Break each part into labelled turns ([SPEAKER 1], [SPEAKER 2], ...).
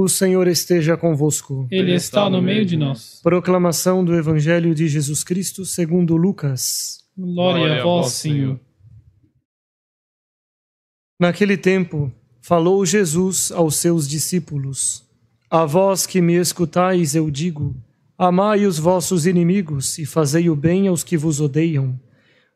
[SPEAKER 1] O Senhor esteja convosco. Ele está no meio de nós. Proclamação do Evangelho de Jesus Cristo segundo Lucas. Glória a vós, Senhor. Naquele tempo, falou Jesus aos seus discípulos: A vós que me escutais, eu digo: Amai os vossos inimigos e fazei o bem aos que vos odeiam.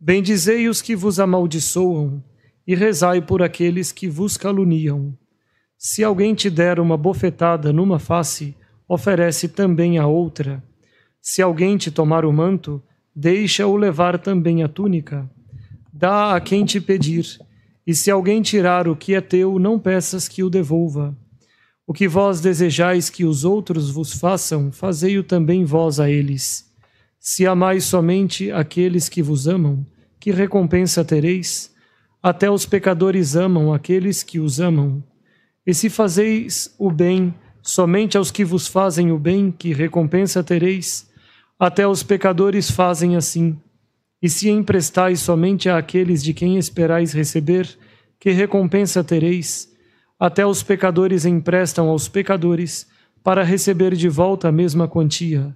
[SPEAKER 1] Bendizei os que vos amaldiçoam e rezai por aqueles que vos caluniam. Se alguém te der uma bofetada numa face, oferece também a outra. Se alguém te tomar o manto, deixa-o levar também a túnica. Dá a quem te pedir, e se alguém tirar o que é teu, não peças que o devolva. O que vós desejais que os outros vos façam, fazei-o também vós a eles. Se amais somente aqueles que vos amam, que recompensa tereis? Até os pecadores amam aqueles que os amam. E se fazeis o bem somente aos que vos fazem o bem, que recompensa tereis? Até os pecadores fazem assim. E se emprestais somente àqueles de quem esperais receber, que recompensa tereis? Até os pecadores emprestam aos pecadores, para receber de volta a mesma quantia.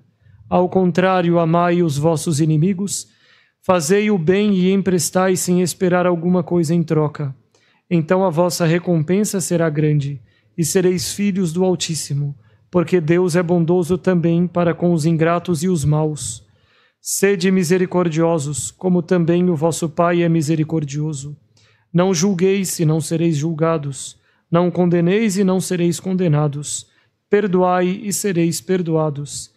[SPEAKER 1] Ao contrário, amai os vossos inimigos, fazei o bem e emprestai sem esperar alguma coisa em troca. Então a vossa recompensa será grande, e sereis filhos do Altíssimo, porque Deus é bondoso também para com os ingratos e os maus. Sede misericordiosos, como também o vosso Pai é misericordioso. Não julgueis e não sereis julgados, não condeneis e não sereis condenados, perdoai e sereis perdoados.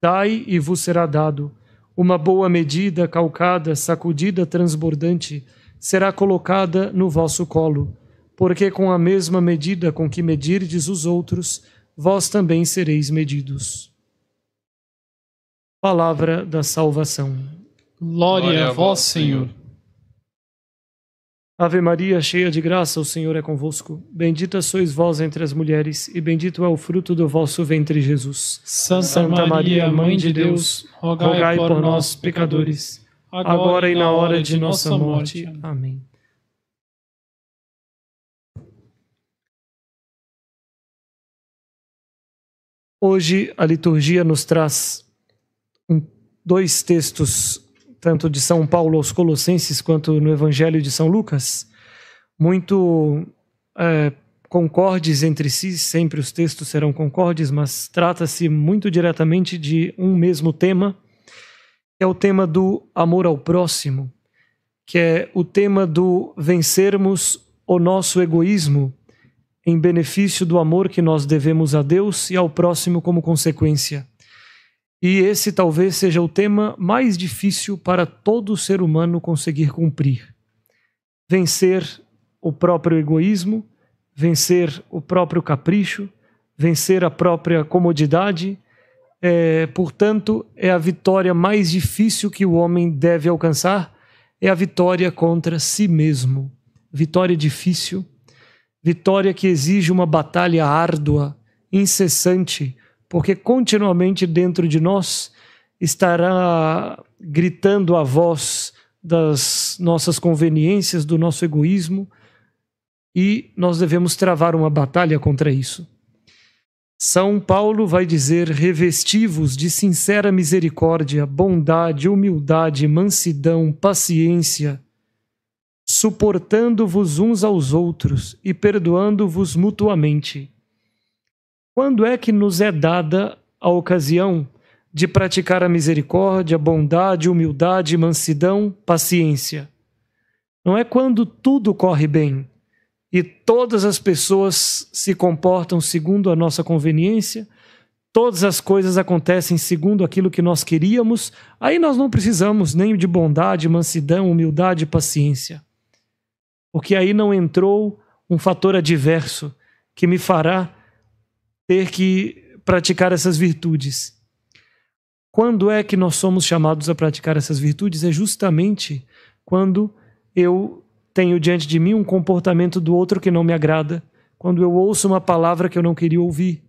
[SPEAKER 1] Dai e vos será dado, uma boa medida, calcada, sacudida, transbordante, será colocada no vosso colo, porque com a mesma medida com que medirdes os outros, vós também sereis medidos. Palavra da salvação. Glória, a vós, Senhor. Ave Maria, cheia de graça, o Senhor é convosco. Bendita sois vós entre as mulheres, e bendito é o fruto do vosso ventre, Jesus. Santa, Santa Maria, Maria, Mãe de Deus, rogai, rogai por, por nós, pecadores agora, agora e na hora de nossa morte. morte. Amém. Hoje a liturgia nos traz dois textos, tanto de São Paulo aos Colossenses quanto no Evangelho de São Lucas, muito é, concordes entre si, sempre os textos serão concordes, mas trata-se muito diretamente de um mesmo tema é o tema do amor ao próximo, que é o tema do vencermos o nosso egoísmo em benefício do amor que nós devemos a Deus e ao próximo como consequência. E esse talvez seja o tema mais difícil para todo ser humano conseguir cumprir. Vencer o próprio egoísmo, vencer o próprio capricho, vencer a própria comodidade é, portanto, é a vitória mais difícil que o homem deve alcançar, é a vitória contra si mesmo. Vitória difícil, vitória que exige uma batalha árdua, incessante, porque continuamente dentro de nós estará gritando a voz das nossas conveniências, do nosso egoísmo, e nós devemos travar uma batalha contra isso. São Paulo vai dizer: revestivos de sincera misericórdia, bondade, humildade, mansidão, paciência, suportando-vos uns aos outros e perdoando-vos mutuamente. Quando é que nos é dada a ocasião de praticar a misericórdia, bondade, humildade, mansidão, paciência? Não é quando tudo corre bem, e todas as pessoas se comportam segundo a nossa conveniência, todas as coisas acontecem segundo aquilo que nós queríamos, aí nós não precisamos nem de bondade, mansidão, humildade e paciência. Porque aí não entrou um fator adverso que me fará ter que praticar essas virtudes. Quando é que nós somos chamados a praticar essas virtudes? É justamente quando eu tenho diante de mim um comportamento do outro que não me agrada, quando eu ouço uma palavra que eu não queria ouvir,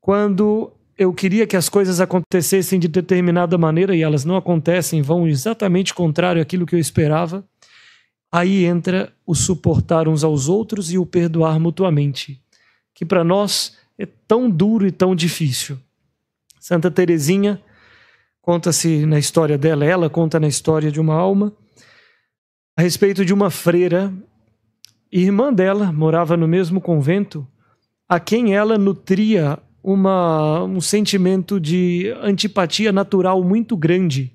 [SPEAKER 1] quando eu queria que as coisas acontecessem de determinada maneira e elas não acontecem, vão exatamente contrário àquilo que eu esperava. Aí entra o suportar uns aos outros e o perdoar mutuamente, que para nós é tão duro e tão difícil. Santa Teresinha conta-se na história dela, ela conta na história de uma alma a respeito de uma freira, irmã dela, morava no mesmo convento, a quem ela nutria uma, um sentimento de antipatia natural muito grande.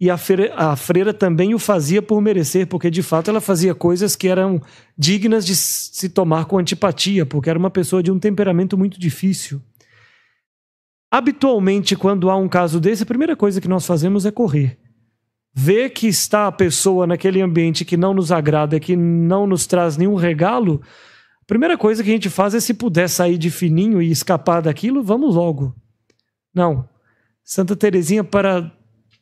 [SPEAKER 1] E a freira, a freira também o fazia por merecer, porque de fato ela fazia coisas que eram dignas de se tomar com antipatia, porque era uma pessoa de um temperamento muito difícil. Habitualmente, quando há um caso desse, a primeira coisa que nós fazemos é correr ver que está a pessoa naquele ambiente que não nos agrada, que não nos traz nenhum regalo, a primeira coisa que a gente faz é se puder sair de fininho e escapar daquilo, vamos logo. Não. Santa Teresinha para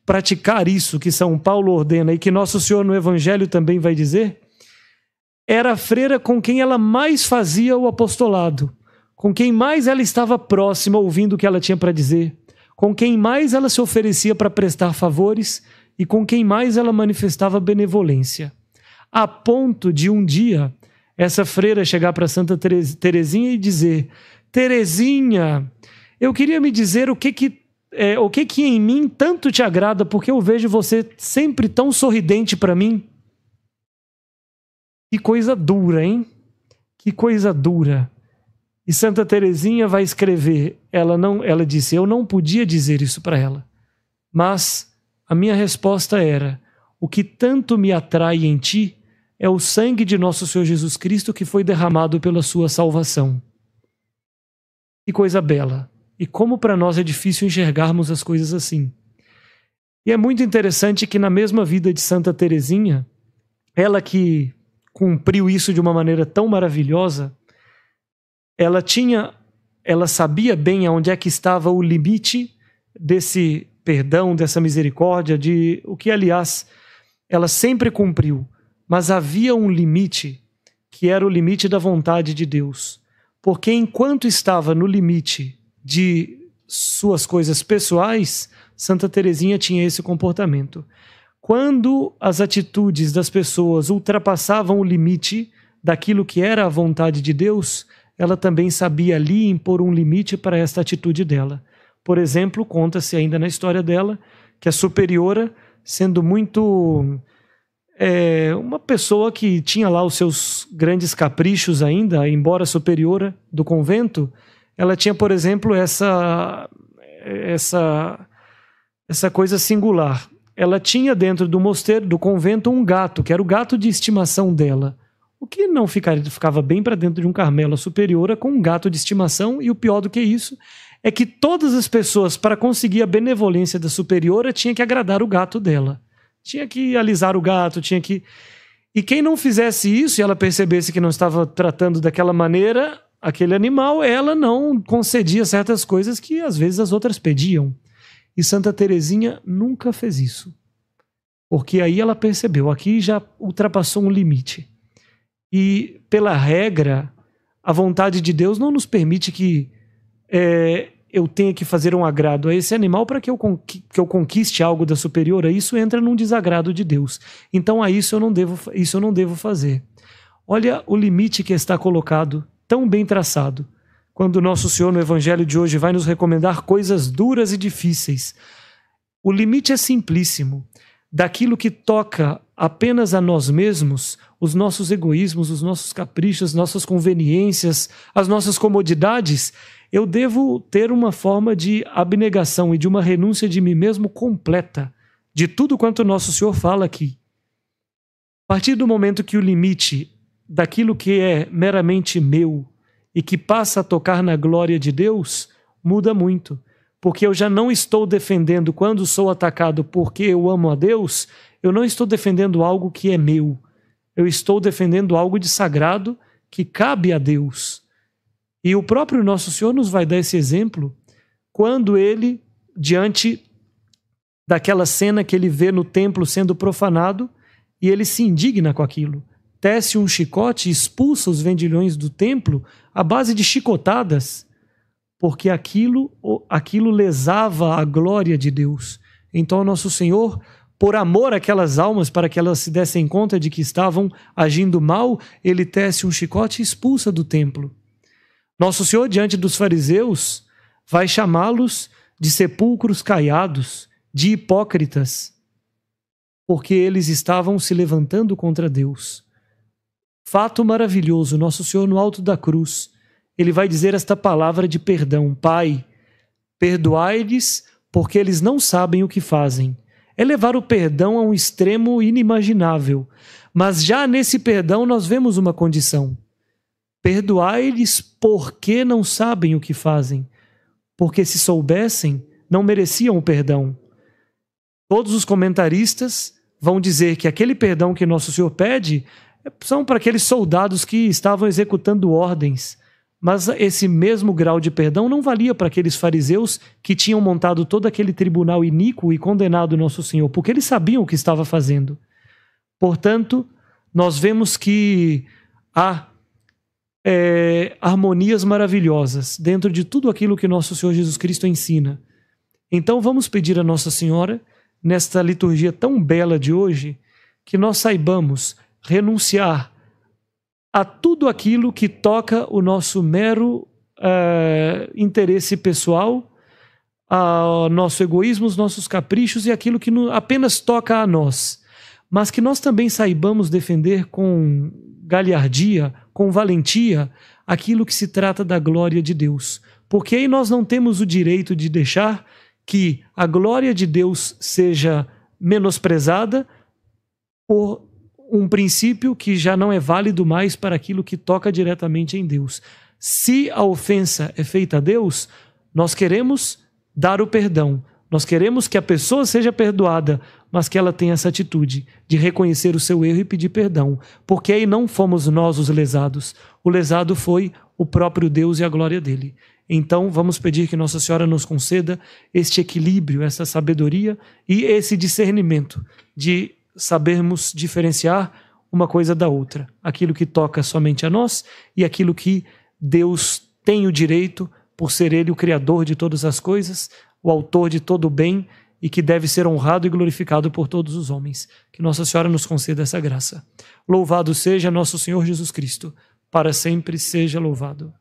[SPEAKER 1] praticar isso que São Paulo ordena e que Nosso Senhor no Evangelho também vai dizer, era a freira com quem ela mais fazia o apostolado, com quem mais ela estava próxima ouvindo o que ela tinha para dizer, com quem mais ela se oferecia para prestar favores, e com quem mais ela manifestava benevolência. A ponto de um dia essa freira chegar para Santa Terezinha e dizer: Terezinha, eu queria me dizer o que que é, o que que em mim tanto te agrada, porque eu vejo você sempre tão sorridente para mim. Que coisa dura, hein? Que coisa dura. E Santa Terezinha vai escrever, ela não, ela disse, eu não podia dizer isso para ela, mas a minha resposta era: O que tanto me atrai em ti é o sangue de nosso Senhor Jesus Cristo que foi derramado pela sua salvação. Que coisa bela! E como para nós é difícil enxergarmos as coisas assim. E é muito interessante que na mesma vida de Santa Teresinha, ela que cumpriu isso de uma maneira tão maravilhosa, ela tinha, ela sabia bem aonde é que estava o limite desse perdão, dessa misericórdia, de o que, aliás, ela sempre cumpriu. Mas havia um limite, que era o limite da vontade de Deus. Porque enquanto estava no limite de suas coisas pessoais, Santa Teresinha tinha esse comportamento. Quando as atitudes das pessoas ultrapassavam o limite daquilo que era a vontade de Deus, ela também sabia ali impor um limite para esta atitude dela. Por exemplo, conta-se ainda na história dela que a superiora, sendo muito é, uma pessoa que tinha lá os seus grandes caprichos ainda, embora superiora do convento, ela tinha, por exemplo, essa essa essa coisa singular. Ela tinha dentro do mosteiro, do convento, um gato, que era o gato de estimação dela. O que não ficaria, ficava bem para dentro de um Carmelo superiora com um gato de estimação, e o pior do que isso é que todas as pessoas, para conseguir a benevolência da superiora, tinha que agradar o gato dela. Tinha que alisar o gato, tinha que. E quem não fizesse isso e ela percebesse que não estava tratando daquela maneira aquele animal, ela não concedia certas coisas que às vezes as outras pediam. E Santa Teresinha nunca fez isso. Porque aí ela percebeu, aqui já ultrapassou um limite. E pela regra, a vontade de Deus não nos permite que é, eu tenha que fazer um agrado a esse animal para que, eu que eu conquiste algo da superior a isso, entra num desagrado de Deus. Então a isso eu não devo, isso eu não devo fazer. Olha o limite que está colocado, tão bem traçado, quando nosso Senhor no Evangelho de hoje vai nos recomendar coisas duras e difíceis. O limite é simplíssimo. Daquilo que toca apenas a nós mesmos, os nossos egoísmos, os nossos caprichos, nossas conveniências, as nossas comodidades, eu devo ter uma forma de abnegação e de uma renúncia de mim mesmo completa, de tudo quanto Nosso Senhor fala aqui. A partir do momento que o limite daquilo que é meramente meu e que passa a tocar na glória de Deus muda muito, porque eu já não estou defendendo quando sou atacado porque eu amo a Deus, eu não estou defendendo algo que é meu. Eu estou defendendo algo de sagrado que cabe a Deus. E o próprio Nosso Senhor nos vai dar esse exemplo quando ele, diante daquela cena que ele vê no templo sendo profanado, e ele se indigna com aquilo. Tece um chicote e expulsa os vendilhões do templo à base de chicotadas, porque aquilo, aquilo lesava a glória de Deus. Então, Nosso Senhor, por amor àquelas almas, para que elas se dessem conta de que estavam agindo mal, ele tece um chicote e expulsa do templo. Nosso Senhor, diante dos fariseus, vai chamá-los de sepulcros caiados, de hipócritas, porque eles estavam se levantando contra Deus. Fato maravilhoso, Nosso Senhor, no alto da cruz, ele vai dizer esta palavra de perdão: Pai, perdoai-lhes, porque eles não sabem o que fazem. É levar o perdão a um extremo inimaginável. Mas já nesse perdão nós vemos uma condição. Perdoai-lhes porque não sabem o que fazem, porque se soubessem, não mereciam o perdão. Todos os comentaristas vão dizer que aquele perdão que Nosso Senhor pede são para aqueles soldados que estavam executando ordens. Mas esse mesmo grau de perdão não valia para aqueles fariseus que tinham montado todo aquele tribunal iníquo e condenado Nosso Senhor, porque eles sabiam o que estava fazendo. Portanto, nós vemos que há é, harmonias maravilhosas dentro de tudo aquilo que nosso Senhor Jesus Cristo ensina. Então vamos pedir a Nossa Senhora, nesta liturgia tão bela de hoje, que nós saibamos renunciar a tudo aquilo que toca o nosso mero é, interesse pessoal, ao nosso egoísmo, os nossos caprichos e aquilo que no, apenas toca a nós. Mas que nós também saibamos defender com galhardia com valentia aquilo que se trata da glória de Deus. Porque aí nós não temos o direito de deixar que a glória de Deus seja menosprezada por um princípio que já não é válido mais para aquilo que toca diretamente em Deus. Se a ofensa é feita a Deus, nós queremos dar o perdão, nós queremos que a pessoa seja perdoada, mas que ela tenha essa atitude de reconhecer o seu erro e pedir perdão, porque aí não fomos nós os lesados. O lesado foi o próprio Deus e a glória dele. Então, vamos pedir que Nossa Senhora nos conceda este equilíbrio, essa sabedoria e esse discernimento de sabermos diferenciar uma coisa da outra, aquilo que toca somente a nós e aquilo que Deus tem o direito, por ser Ele o Criador de todas as coisas, o autor de todo o bem e que deve ser honrado e glorificado por todos os homens. Que Nossa Senhora nos conceda essa graça. Louvado seja nosso Senhor Jesus Cristo, para sempre seja louvado.